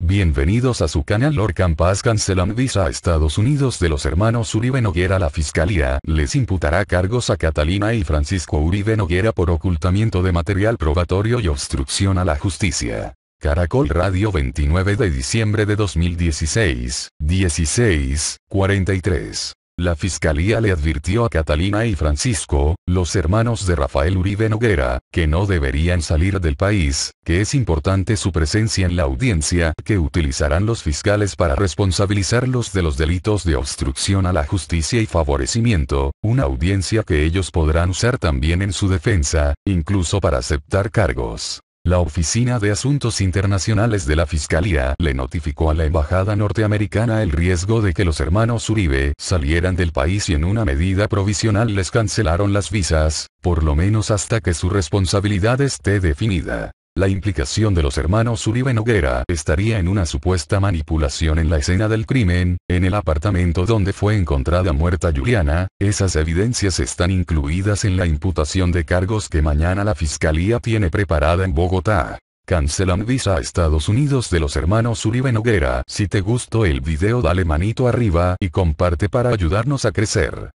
Bienvenidos a su canal Lord Campas cancelan visa a Estados Unidos de los hermanos Uribe Noguera La Fiscalía les imputará cargos a Catalina y Francisco Uribe Noguera por ocultamiento de material probatorio y obstrucción a la justicia. Caracol Radio 29 de diciembre de 2016, 16, 43. La fiscalía le advirtió a Catalina y Francisco, los hermanos de Rafael Uribe Noguera, que no deberían salir del país, que es importante su presencia en la audiencia que utilizarán los fiscales para responsabilizarlos de los delitos de obstrucción a la justicia y favorecimiento, una audiencia que ellos podrán usar también en su defensa, incluso para aceptar cargos. La Oficina de Asuntos Internacionales de la Fiscalía le notificó a la Embajada norteamericana el riesgo de que los hermanos Uribe salieran del país y en una medida provisional les cancelaron las visas, por lo menos hasta que su responsabilidad esté definida. La implicación de los hermanos Uribe Noguera estaría en una supuesta manipulación en la escena del crimen, en el apartamento donde fue encontrada muerta Juliana, esas evidencias están incluidas en la imputación de cargos que mañana la fiscalía tiene preparada en Bogotá. Cancelan visa a Estados Unidos de los hermanos Uribe Noguera. Si te gustó el video dale manito arriba y comparte para ayudarnos a crecer.